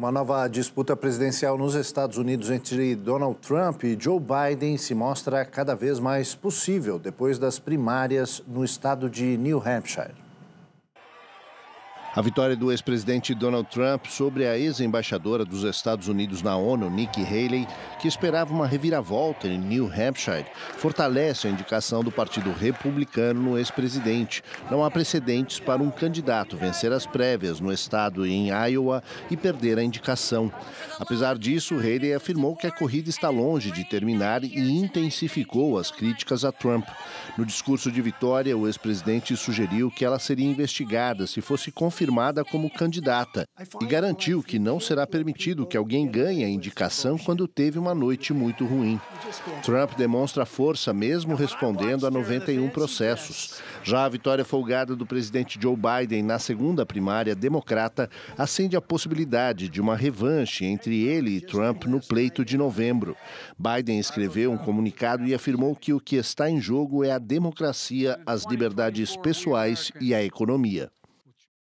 Uma nova disputa presidencial nos Estados Unidos entre Donald Trump e Joe Biden se mostra cada vez mais possível depois das primárias no estado de New Hampshire. A vitória do ex-presidente Donald Trump sobre a ex-embaixadora dos Estados Unidos na ONU, Nikki Haley, que esperava uma reviravolta em New Hampshire, fortalece a indicação do Partido Republicano no ex-presidente. Não há precedentes para um candidato vencer as prévias no estado e em Iowa e perder a indicação. Apesar disso, Haley afirmou que a corrida está longe de terminar e intensificou as críticas a Trump. No discurso de vitória, o ex-presidente sugeriu que ela seria investigada se fosse confirmada como candidata e garantiu que não será permitido que alguém ganhe a indicação quando teve uma noite muito ruim. Trump demonstra força mesmo respondendo a 91 processos. Já a vitória folgada do presidente Joe Biden na segunda primária democrata acende a possibilidade de uma revanche entre ele e Trump no pleito de novembro. Biden escreveu um comunicado e afirmou que o que está em jogo é a democracia, as liberdades pessoais e a economia.